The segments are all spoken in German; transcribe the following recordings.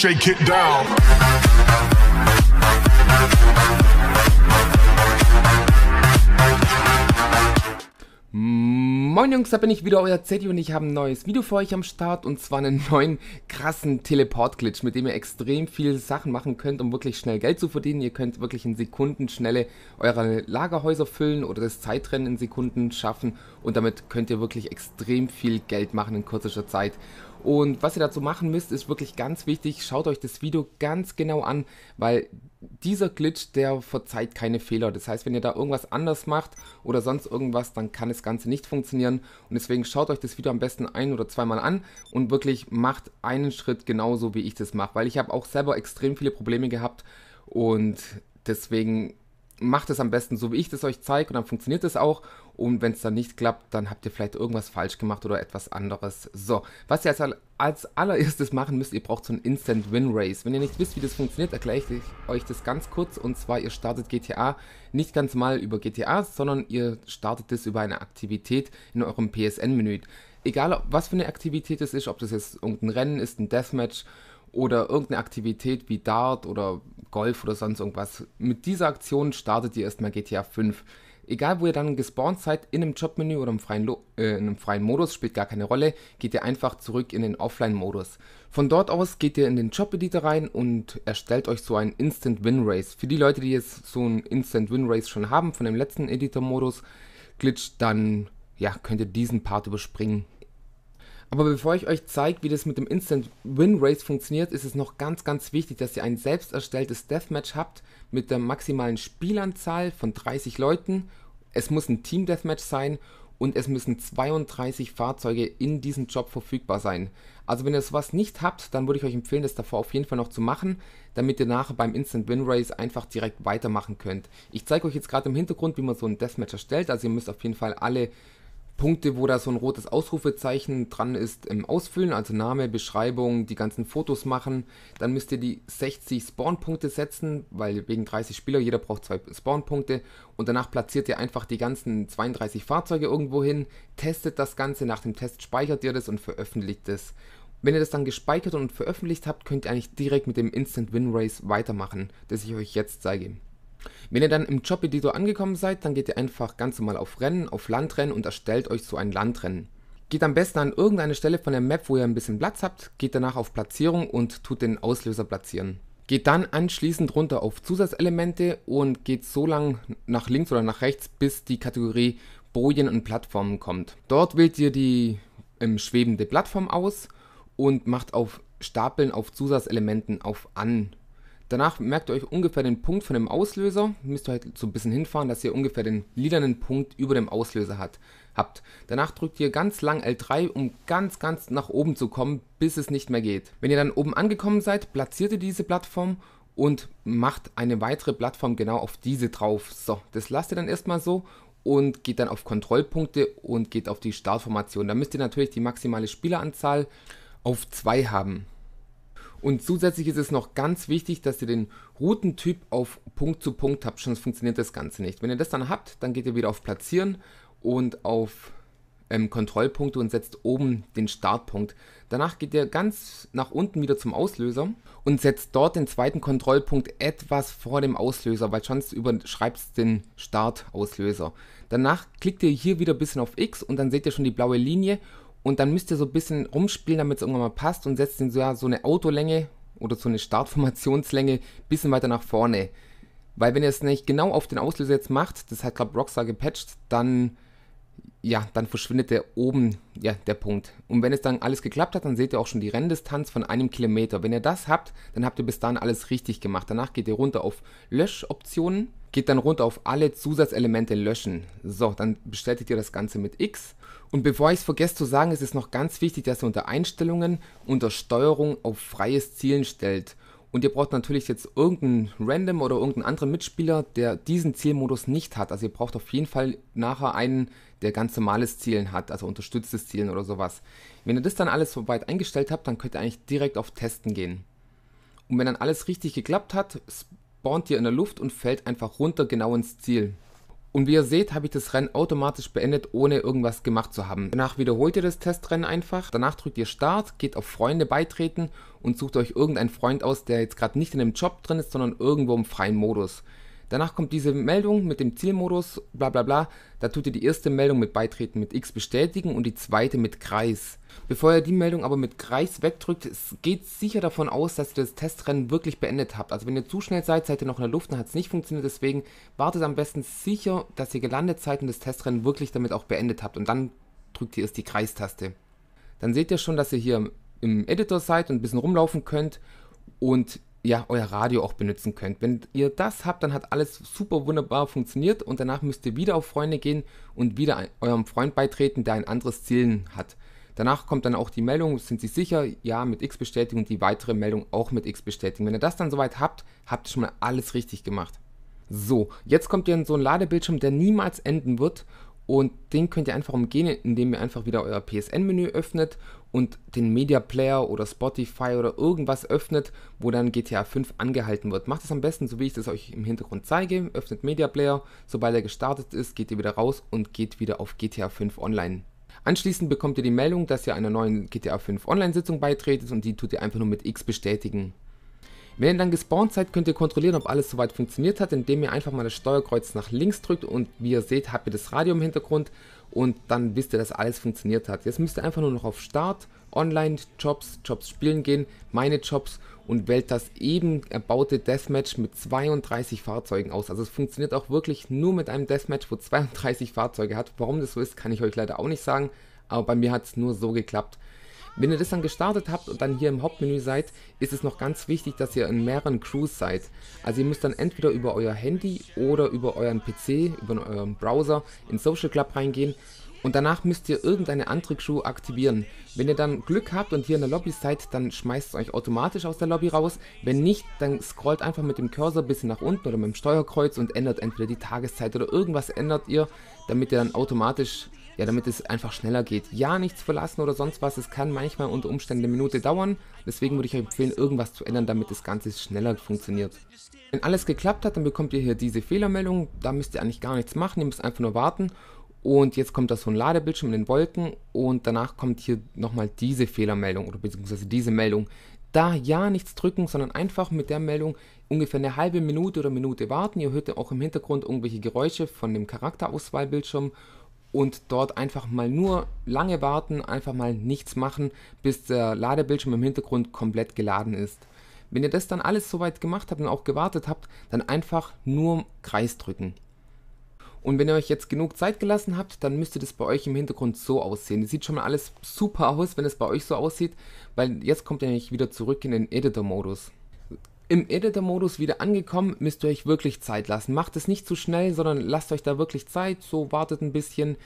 shake it down. Moin Jungs, da bin ich wieder, euer Zeddy und ich habe ein neues Video für euch am Start und zwar einen neuen krassen Teleport-Glitch, mit dem ihr extrem viele Sachen machen könnt, um wirklich schnell Geld zu verdienen. Ihr könnt wirklich in Sekunden schnelle eure Lagerhäuser füllen oder das Zeitrennen in Sekunden schaffen und damit könnt ihr wirklich extrem viel Geld machen in kürzester Zeit. Und was ihr dazu machen müsst, ist wirklich ganz wichtig. Schaut euch das Video ganz genau an, weil dieser Glitch, der verzeiht keine Fehler. Das heißt, wenn ihr da irgendwas anders macht oder sonst irgendwas, dann kann das Ganze nicht funktionieren. Und deswegen schaut euch das Video am besten ein oder zweimal an und wirklich macht einen Schritt genauso, wie ich das mache. Weil ich habe auch selber extrem viele Probleme gehabt und deswegen macht es am besten so, wie ich das euch zeige und dann funktioniert es auch. Und wenn es dann nicht klappt, dann habt ihr vielleicht irgendwas falsch gemacht oder etwas anderes. So, was ihr als, als allererstes machen müsst, ihr braucht so ein Instant Win Race. Wenn ihr nicht wisst, wie das funktioniert, erkläre ich euch das ganz kurz. Und zwar, ihr startet GTA nicht ganz mal über GTA, sondern ihr startet es über eine Aktivität in eurem PSN-Menü. Egal, was für eine Aktivität es ist, ob das jetzt irgendein Rennen ist, ein Deathmatch oder irgendeine Aktivität wie Dart oder Golf oder sonst irgendwas. Mit dieser Aktion startet ihr erstmal GTA 5. Egal, wo ihr dann gespawnt seid, in einem Jobmenü oder im freien, Lo äh, in einem freien Modus, spielt gar keine Rolle, geht ihr einfach zurück in den Offline-Modus. Von dort aus geht ihr in den Job-Editor rein und erstellt euch so ein Instant-Win-Race. Für die Leute, die jetzt so ein Instant-Win-Race schon haben, von dem letzten Editor-Modus, glitch, dann ja, könnt ihr diesen Part überspringen. Aber bevor ich euch zeige, wie das mit dem Instant Win Race funktioniert, ist es noch ganz, ganz wichtig, dass ihr ein selbst erstelltes Deathmatch habt mit der maximalen Spielanzahl von 30 Leuten. Es muss ein Team Deathmatch sein und es müssen 32 Fahrzeuge in diesem Job verfügbar sein. Also wenn ihr sowas nicht habt, dann würde ich euch empfehlen, das davor auf jeden Fall noch zu machen, damit ihr nachher beim Instant Win Race einfach direkt weitermachen könnt. Ich zeige euch jetzt gerade im Hintergrund, wie man so ein Deathmatch erstellt, also ihr müsst auf jeden Fall alle Punkte, wo da so ein rotes Ausrufezeichen dran ist, im ähm, ausfüllen, also Name, Beschreibung, die ganzen Fotos machen. Dann müsst ihr die 60 Spawn-Punkte setzen, weil wegen 30 Spieler, jeder braucht zwei Spawn-Punkte. Und danach platziert ihr einfach die ganzen 32 Fahrzeuge irgendwo hin, testet das Ganze, nach dem Test speichert ihr das und veröffentlicht es. Wenn ihr das dann gespeichert und veröffentlicht habt, könnt ihr eigentlich direkt mit dem Instant Win Race weitermachen, das ich euch jetzt zeige. Wenn ihr dann im Job-Editor angekommen seid, dann geht ihr einfach ganz normal auf Rennen, auf Landrennen und erstellt euch so ein Landrennen. Geht am besten an irgendeine Stelle von der Map, wo ihr ein bisschen Platz habt, geht danach auf Platzierung und tut den Auslöser platzieren. Geht dann anschließend runter auf Zusatzelemente und geht so lang nach links oder nach rechts, bis die Kategorie Bojen und Plattformen kommt. Dort wählt ihr die ähm, schwebende Plattform aus und macht auf Stapeln auf Zusatzelementen auf An Danach merkt ihr euch ungefähr den Punkt von dem Auslöser. Müsst ihr halt so ein bisschen hinfahren, dass ihr ungefähr den lilanen Punkt über dem Auslöser hat, habt. Danach drückt ihr ganz lang L3, um ganz, ganz nach oben zu kommen, bis es nicht mehr geht. Wenn ihr dann oben angekommen seid, platziert ihr diese Plattform und macht eine weitere Plattform genau auf diese drauf. So, das lasst ihr dann erstmal so und geht dann auf Kontrollpunkte und geht auf die Startformation. Da müsst ihr natürlich die maximale Spieleranzahl auf 2 haben. Und zusätzlich ist es noch ganz wichtig, dass ihr den Routentyp auf Punkt zu Punkt habt, sonst funktioniert das Ganze nicht. Wenn ihr das dann habt, dann geht ihr wieder auf Platzieren und auf ähm, Kontrollpunkte und setzt oben den Startpunkt. Danach geht ihr ganz nach unten wieder zum Auslöser und setzt dort den zweiten Kontrollpunkt etwas vor dem Auslöser, weil sonst überschreibt den Startauslöser. Danach klickt ihr hier wieder ein bisschen auf X und dann seht ihr schon die blaue Linie und dann müsst ihr so ein bisschen rumspielen, damit es irgendwann mal passt und setzt den so, ja, so eine Autolänge oder so eine Startformationslänge ein bisschen weiter nach vorne. Weil wenn ihr es nicht genau auf den Auslöser jetzt macht, das hat gerade Rockstar gepatcht, dann ja, dann verschwindet der oben, ja, der Punkt. Und wenn es dann alles geklappt hat, dann seht ihr auch schon die Renndistanz von einem Kilometer. Wenn ihr das habt, dann habt ihr bis dahin alles richtig gemacht. Danach geht ihr runter auf Löschoptionen, geht dann runter auf alle Zusatzelemente löschen. So, dann bestätigt ihr das Ganze mit X und bevor ich es vergesse zu sagen, ist es noch ganz wichtig, dass ihr unter Einstellungen unter Steuerung auf freies Zielen stellt. Und ihr braucht natürlich jetzt irgendeinen Random oder irgendeinen anderen Mitspieler, der diesen Zielmodus nicht hat. Also ihr braucht auf jeden Fall nachher einen, der ganz normales Zielen hat, also unterstütztes Zielen oder sowas. Wenn ihr das dann alles soweit eingestellt habt, dann könnt ihr eigentlich direkt auf Testen gehen. Und wenn dann alles richtig geklappt hat, spawnt ihr in der Luft und fällt einfach runter genau ins Ziel. Und wie ihr seht, habe ich das Rennen automatisch beendet, ohne irgendwas gemacht zu haben. Danach wiederholt ihr das Testrennen einfach. Danach drückt ihr Start, geht auf Freunde beitreten und sucht euch irgendeinen Freund aus, der jetzt gerade nicht in einem Job drin ist, sondern irgendwo im freien Modus. Danach kommt diese Meldung mit dem Zielmodus, bla bla bla. Da tut ihr die erste Meldung mit Beitreten mit X bestätigen und die zweite mit Kreis. Bevor ihr die Meldung aber mit Kreis wegdrückt, geht sicher davon aus, dass ihr das Testrennen wirklich beendet habt. Also wenn ihr zu schnell seid, seid ihr noch in der Luft, dann hat es nicht funktioniert. Deswegen wartet am besten sicher, dass ihr gelandet seid und das Testrennen wirklich damit auch beendet habt. Und dann drückt ihr erst die Kreistaste. Dann seht ihr schon, dass ihr hier im Editor seid und ein bisschen rumlaufen könnt und ja, euer Radio auch benutzen könnt. Wenn ihr das habt, dann hat alles super wunderbar funktioniert und danach müsst ihr wieder auf Freunde gehen und wieder eurem Freund beitreten, der ein anderes Ziel hat. Danach kommt dann auch die Meldung, sind Sie sicher? Ja, mit X bestätigen und die weitere Meldung auch mit X bestätigen. Wenn ihr das dann soweit habt, habt ihr schon mal alles richtig gemacht. So, jetzt kommt ihr in so einen Ladebildschirm, der niemals enden wird und den könnt ihr einfach umgehen, indem ihr einfach wieder euer PSN-Menü öffnet und den Media Player oder Spotify oder irgendwas öffnet, wo dann GTA 5 angehalten wird. Macht es am besten, so wie ich das euch im Hintergrund zeige. Öffnet Media Player, sobald er gestartet ist, geht ihr wieder raus und geht wieder auf GTA 5 online. Anschließend bekommt ihr die Meldung, dass ihr einer neuen GTA 5 Online-Sitzung beitretet und die tut ihr einfach nur mit X bestätigen. Wenn ihr dann gespawnt seid, könnt ihr kontrollieren, ob alles soweit funktioniert hat, indem ihr einfach mal das Steuerkreuz nach links drückt und wie ihr seht, habt ihr das Radio im Hintergrund und dann wisst ihr, dass alles funktioniert hat. Jetzt müsst ihr einfach nur noch auf Start, Online, Jobs, Jobs spielen gehen, meine Jobs und wählt das eben erbaute Deathmatch mit 32 Fahrzeugen aus. Also es funktioniert auch wirklich nur mit einem Deathmatch, wo 32 Fahrzeuge hat. Warum das so ist, kann ich euch leider auch nicht sagen, aber bei mir hat es nur so geklappt. Wenn ihr das dann gestartet habt und dann hier im Hauptmenü seid, ist es noch ganz wichtig, dass ihr in mehreren Crews seid. Also ihr müsst dann entweder über euer Handy oder über euren PC, über euren Browser in Social Club reingehen und danach müsst ihr irgendeine andere Crew aktivieren. Wenn ihr dann Glück habt und hier in der Lobby seid, dann schmeißt es euch automatisch aus der Lobby raus. Wenn nicht, dann scrollt einfach mit dem Cursor ein bisschen nach unten oder mit dem Steuerkreuz und ändert entweder die Tageszeit oder irgendwas ändert ihr, damit ihr dann automatisch ja, damit es einfach schneller geht. Ja, nichts verlassen oder sonst was. Es kann manchmal unter Umständen eine Minute dauern. Deswegen würde ich euch empfehlen, irgendwas zu ändern, damit das Ganze schneller funktioniert. Wenn alles geklappt hat, dann bekommt ihr hier diese Fehlermeldung. Da müsst ihr eigentlich gar nichts machen. Ihr müsst einfach nur warten. Und jetzt kommt da so ein Ladebildschirm in den Wolken und danach kommt hier nochmal diese Fehlermeldung oder beziehungsweise diese Meldung. Da ja nichts drücken, sondern einfach mit der Meldung ungefähr eine halbe Minute oder Minute warten. Ihr hört ja auch im Hintergrund irgendwelche Geräusche von dem Charakterauswahlbildschirm und dort einfach mal nur lange warten, einfach mal nichts machen, bis der Ladebildschirm im Hintergrund komplett geladen ist. Wenn ihr das dann alles soweit gemacht habt und auch gewartet habt, dann einfach nur Kreis drücken. Und wenn ihr euch jetzt genug Zeit gelassen habt, dann müsste das bei euch im Hintergrund so aussehen. Das sieht schon mal alles super aus, wenn es bei euch so aussieht, weil jetzt kommt ihr nämlich wieder zurück in den Editor-Modus. Im Editor-Modus wieder angekommen, müsst ihr euch wirklich Zeit lassen. Macht es nicht zu schnell, sondern lasst euch da wirklich Zeit, so wartet ein bisschen,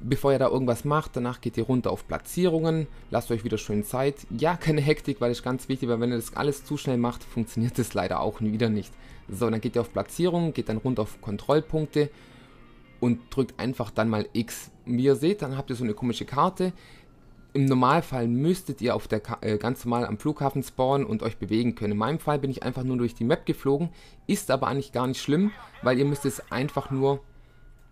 bevor ihr da irgendwas macht. Danach geht ihr runter auf Platzierungen, lasst euch wieder schön Zeit. Ja, keine Hektik, weil das ist ganz wichtig, weil wenn ihr das alles zu schnell macht, funktioniert das leider auch wieder nicht. So, dann geht ihr auf Platzierungen, geht dann runter auf Kontrollpunkte und drückt einfach dann mal X. Wie ihr seht, dann habt ihr so eine komische Karte. Im Normalfall müsstet ihr auf der äh, ganz normal am Flughafen spawnen und euch bewegen können. In meinem Fall bin ich einfach nur durch die Map geflogen, ist aber eigentlich gar nicht schlimm, weil ihr müsst jetzt einfach nur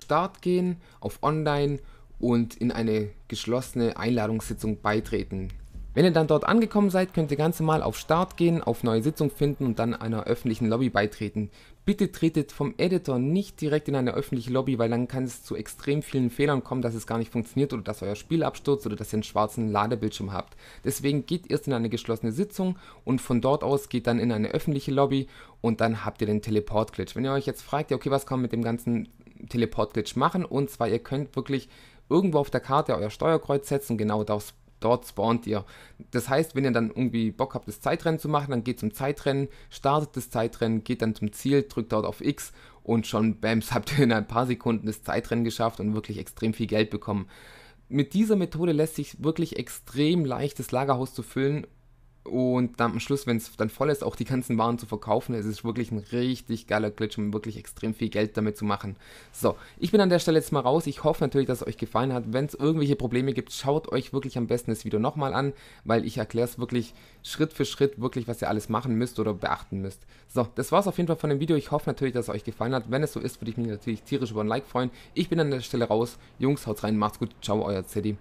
Start gehen, auf Online und in eine geschlossene Einladungssitzung beitreten. Wenn ihr dann dort angekommen seid, könnt ihr ganz normal auf Start gehen, auf neue Sitzung finden und dann einer öffentlichen Lobby beitreten. Bitte tretet vom Editor nicht direkt in eine öffentliche Lobby, weil dann kann es zu extrem vielen Fehlern kommen, dass es gar nicht funktioniert oder dass euer Spiel abstürzt oder dass ihr einen schwarzen Ladebildschirm habt. Deswegen geht erst in eine geschlossene Sitzung und von dort aus geht dann in eine öffentliche Lobby und dann habt ihr den Teleport-Glitch. Wenn ihr euch jetzt fragt, ja okay, was kann man mit dem ganzen Teleport-Glitch machen? Und zwar, ihr könnt wirklich irgendwo auf der Karte euer Steuerkreuz setzen, genau darauf dort spawnt ihr. Das heißt, wenn ihr dann irgendwie Bock habt, das Zeitrennen zu machen, dann geht zum Zeitrennen, startet das Zeitrennen, geht dann zum Ziel, drückt dort auf X und schon bams habt ihr in ein paar Sekunden das Zeitrennen geschafft und wirklich extrem viel Geld bekommen. Mit dieser Methode lässt sich wirklich extrem leicht das Lagerhaus zu füllen und dann am Schluss, wenn es dann voll ist, auch die ganzen Waren zu verkaufen. Es ist wirklich ein richtig geiler Glitch, um wirklich extrem viel Geld damit zu machen. So, ich bin an der Stelle jetzt mal raus. Ich hoffe natürlich, dass es euch gefallen hat. Wenn es irgendwelche Probleme gibt, schaut euch wirklich am besten das Video nochmal an, weil ich erkläre es wirklich Schritt für Schritt, wirklich, was ihr alles machen müsst oder beachten müsst. So, das war es auf jeden Fall von dem Video. Ich hoffe natürlich, dass es euch gefallen hat. Wenn es so ist, würde ich mich natürlich tierisch über ein Like freuen. Ich bin an der Stelle raus. Jungs, haut rein, macht's gut. Ciao, euer Zeddy.